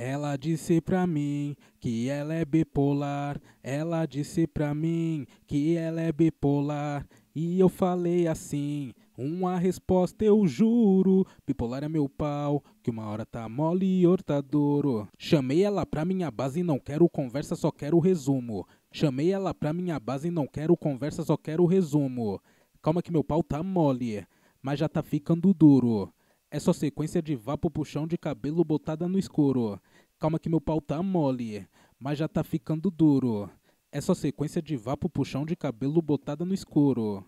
Ela disse pra mim que ela é bipolar. Ela disse pra mim que ela é bipolar. E eu falei assim, uma resposta eu juro. Bipolar é meu pau, que uma hora tá mole e outra tá duro. Chamei ela pra minha base, não quero conversa, só quero resumo. Chamei ela pra minha base, não quero conversa, só quero resumo. Calma que meu pau tá mole, mas já tá ficando duro. Essa sequência de vá pro puxão de cabelo botada no escuro. Calma que meu pau tá mole, mas já tá ficando duro. Essa sequência de vá pro puxão de cabelo botada no escuro.